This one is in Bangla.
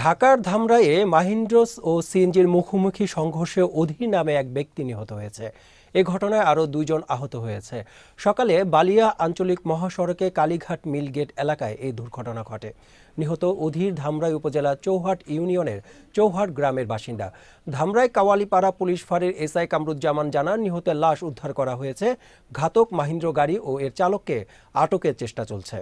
ঢাকার ধামরায়ে মাহিন্দ্রস ও সিএনজির মুখোমুখি সংঘর্ষে অধীর নামে এক ব্যক্তি নিহত হয়েছে এ ঘটনায় আরও দুইজন আহত হয়েছে সকালে বালিয়া আঞ্চলিক মহাসড়কে কালীঘাট মিলগেট এলাকায় এই দুর্ঘটনা ঘটে নিহত অধীর ধামরাই উপজেলা চৌহাট ইউনিয়নের চৌহাট গ্রামের বাসিন্দা ধামরাই কাওয়ালিপাড়া পুলিশ ফাঁড়ির এসআই কামরুজ্জামান জানান নিহতের লাশ উদ্ধার করা হয়েছে ঘাতক মাহিন্দ্র গাড়ি ও এর চালককে আটকের চেষ্টা চলছে